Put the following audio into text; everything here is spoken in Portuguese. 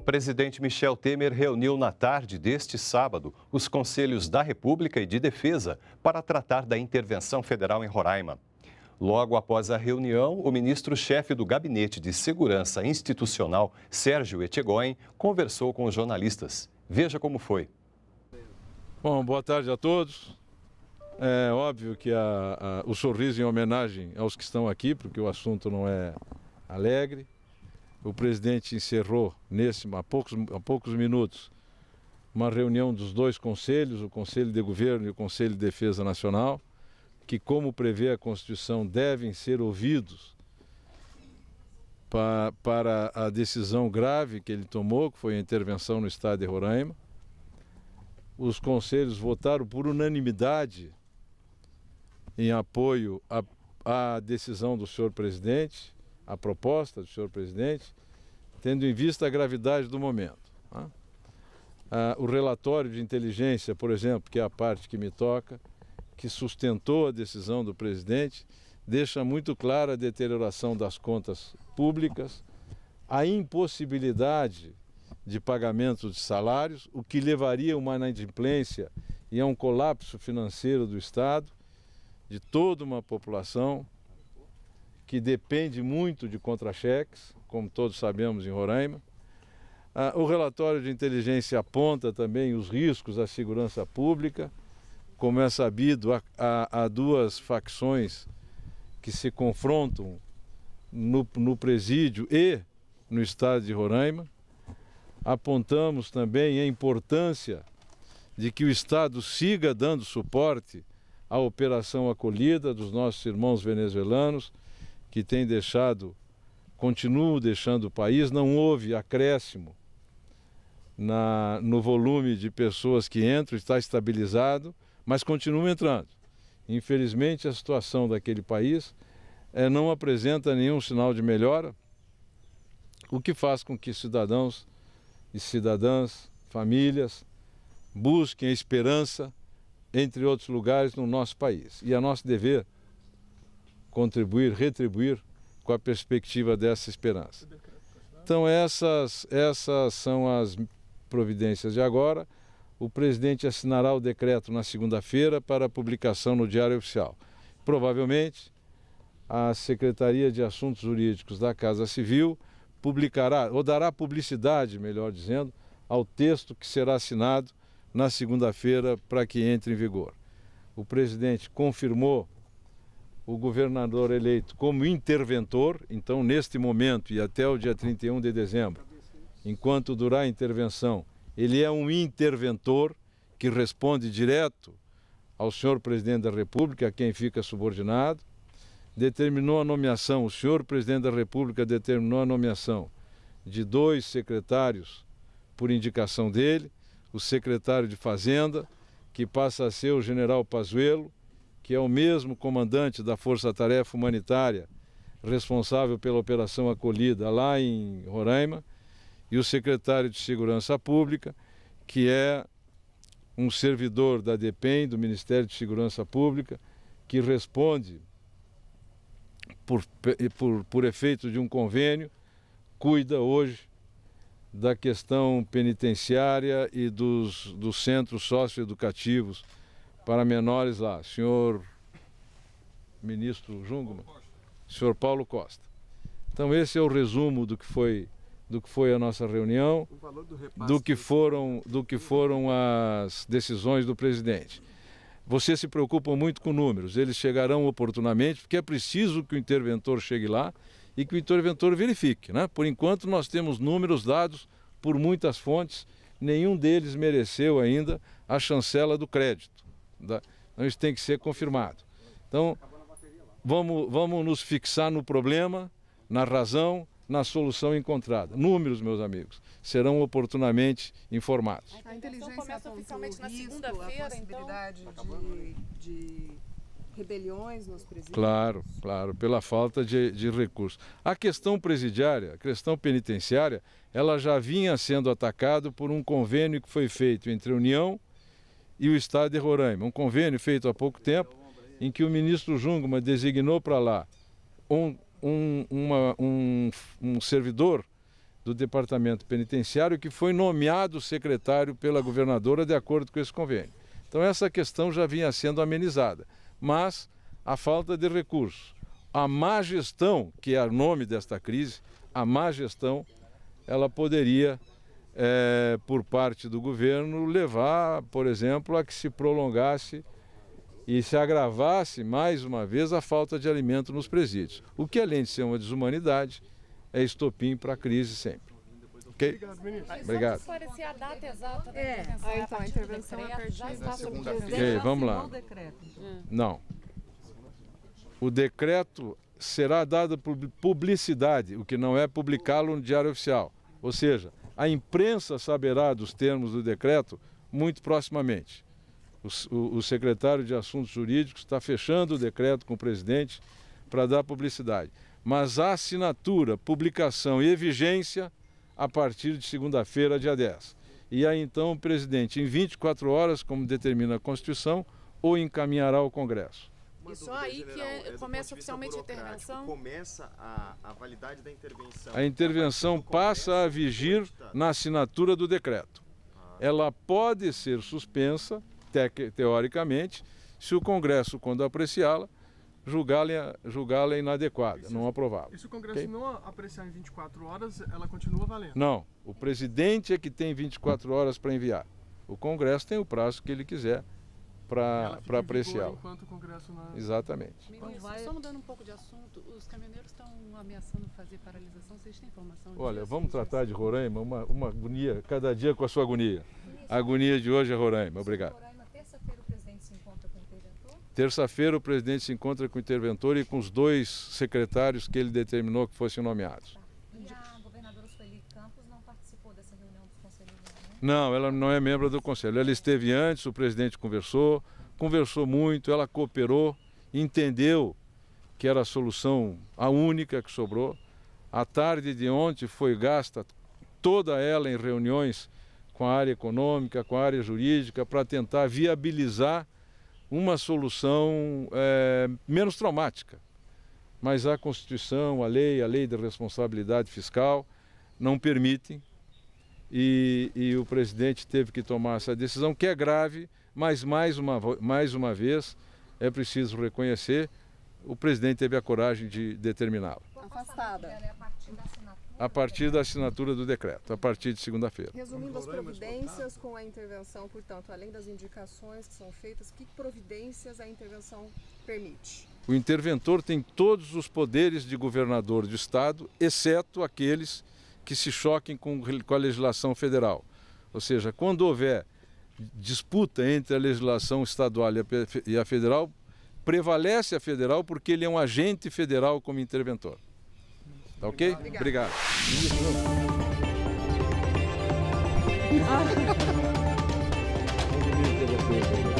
O presidente Michel Temer reuniu na tarde deste sábado os conselhos da República e de Defesa para tratar da intervenção federal em Roraima. Logo após a reunião, o ministro-chefe do Gabinete de Segurança Institucional, Sérgio Etchegoin, conversou com os jornalistas. Veja como foi. Bom, boa tarde a todos. É óbvio que a, a, o sorriso em homenagem aos que estão aqui, porque o assunto não é alegre. O presidente encerrou nesse, há, poucos, há poucos minutos uma reunião dos dois conselhos, o Conselho de Governo e o Conselho de Defesa Nacional, que, como prevê a Constituição, devem ser ouvidos para, para a decisão grave que ele tomou, que foi a intervenção no estado de Roraima. Os conselhos votaram por unanimidade em apoio à, à decisão do senhor presidente a proposta do senhor presidente, tendo em vista a gravidade do momento. Tá? Ah, o relatório de inteligência, por exemplo, que é a parte que me toca, que sustentou a decisão do presidente, deixa muito clara a deterioração das contas públicas, a impossibilidade de pagamento de salários, o que levaria a uma inadimplência e a um colapso financeiro do Estado, de toda uma população, que depende muito de contra-cheques, como todos sabemos em Roraima. Ah, o relatório de inteligência aponta também os riscos à segurança pública. Como é sabido, há, duas facções que se confrontam no presídio e no estado de Roraima. Apontamos também a importância de que o Estado siga dando suporte à operação acolhida dos nossos irmãos venezuelanos, que tem deixado, continuam deixando o país, não houve acréscimo na, no volume de pessoas que entram, está estabilizado, mas continuam entrando. Infelizmente, a situação daquele país é, não apresenta nenhum sinal de melhora, o que faz com que cidadãos e cidadãs, famílias, busquem a esperança, entre outros lugares, no nosso país. E é nosso dever contribuir, retribuir com a perspectiva dessa esperança. Então essas, essas são as providências de agora. O presidente assinará o decreto na segunda-feira para publicação no Diário Oficial. Provavelmente, a Secretaria de Assuntos Jurídicos da Casa Civil publicará, ou dará publicidade, melhor dizendo, ao texto que será assinado na segunda-feira para que entre em vigor. O presidente confirmou o governador eleito como interventor, então neste momento e até o dia 31 de dezembro, enquanto durar a intervenção, ele é um interventor que responde direto ao senhor presidente da República, a quem fica subordinado. Determinou a nomeação, o senhor presidente da República determinou a nomeação de dois secretários por indicação dele, o secretário de Fazenda, que passa a ser o general Pazuello, que é o mesmo comandante da Força Tarefa Humanitária, responsável pela operação acolhida lá em Roraima, e o secretário de Segurança Pública, que é um servidor da DEPEN, do Ministério de Segurança Pública, que responde por, por, por efeito de um convênio, cuida hoje da questão penitenciária e dos, dos centros socioeducativos para menores lá, senhor ministro Jungmann, senhor Paulo Costa. Então esse é o resumo do que foi do que foi a nossa reunião, do que foram do que foram as decisões do presidente. Vocês se preocupam muito com números, eles chegarão oportunamente, porque é preciso que o interventor chegue lá e que o interventor verifique. Né? Por enquanto, nós temos números dados por muitas fontes, nenhum deles mereceu ainda a chancela do crédito. Tá? Então isso tem que ser confirmado. Então vamos, vamos nos fixar no problema, na razão, na solução encontrada. Números, meus amigos, serão oportunamente informados. A inteligência então, começa oficialmente na segunda-feira, a então? possibilidade então... de, de rebeliões nos presídios. Claro, claro, pela falta de, de recursos. A questão presidiária, a questão penitenciária, ela já vinha sendo atacada por um convênio que foi feito entre a União e o Estado de Roraima. Um convênio feito há pouco tempo, em que o ministro Jungmann designou para lá um, um, uma, um, um servidor do Departamento Penitenciário que foi nomeado secretário pela governadora de acordo com esse convênio. Então essa questão já vinha sendo amenizada, mas a falta de recursos, a má gestão, que é o nome desta crise, a má gestão, ela poderia é, por parte do governo levar, por exemplo, a que se prolongasse e se agravasse mais uma vez a falta de alimento nos presídios. O que, além de ser uma desumanidade, é estopim para a crise sempre. Okay? Obrigado, ministro. Obrigado. Vamos a data exata da é. ah, então, a intervenção decreto, a partir já é está sob okay, vamos lá. Então. Hum. Não. O decreto será dado por publicidade, o que não é publicá-lo no Diário Oficial. Ou seja, a imprensa saberá dos termos do decreto muito proximamente. O, o, o secretário de Assuntos Jurídicos está fechando o decreto com o presidente para dar publicidade. Mas a assinatura, publicação e vigência a partir de segunda-feira, dia 10. E aí então o presidente, em 24 horas, como determina a Constituição, ou encaminhará ao Congresso. E só aí general, que é, é começa oficialmente a intervenção. Começa a, a validade da intervenção. A intervenção passa a vigir na assinatura do decreto. Ah. Ela pode ser suspensa, te, teoricamente, se o Congresso, quando apreciá-la, julgá-la julgá inadequada, não aprová-la. E se o Congresso okay? não apreciar em 24 horas, ela continua valendo? Não. O presidente é que tem 24 horas para enviar. O Congresso tem o prazo que ele quiser para apreciá-la. lo Nacional... Exatamente. Ministro, vai... É. só mudando um pouco de assunto, os caminhoneiros estão ameaçando fazer paralisação, vocês têm informação disso? Olha, vamos tratar de Roraima, uma, uma agonia, cada dia com a sua agonia. A agonia de hoje é Roraima, obrigado. Terça-feira o presidente se encontra com o interventor? Terça-feira o presidente se encontra com o interventor e com os dois secretários que ele determinou que fossem nomeados. Não, ela não é membro do conselho. Ela esteve antes, o presidente conversou, conversou muito, ela cooperou, entendeu que era a solução a única que sobrou. A tarde de ontem foi gasta toda ela em reuniões com a área econômica, com a área jurídica, para tentar viabilizar uma solução é, menos traumática. Mas a Constituição, a lei, a lei de responsabilidade fiscal não permitem e, e o presidente teve que tomar essa decisão, que é grave, mas mais uma, mais uma vez é preciso reconhecer, o presidente teve a coragem de determiná-la. Afastada. A partir da assinatura do decreto, a partir de segunda-feira. Resumindo as providências com a intervenção, portanto, além das indicações que são feitas, que providências a intervenção permite? O interventor tem todos os poderes de governador de Estado, exceto aqueles que se choquem com, com a legislação federal. Ou seja, quando houver disputa entre a legislação estadual e a federal, prevalece a federal porque ele é um agente federal como interventor. Tá ok? Obrigado. Obrigado.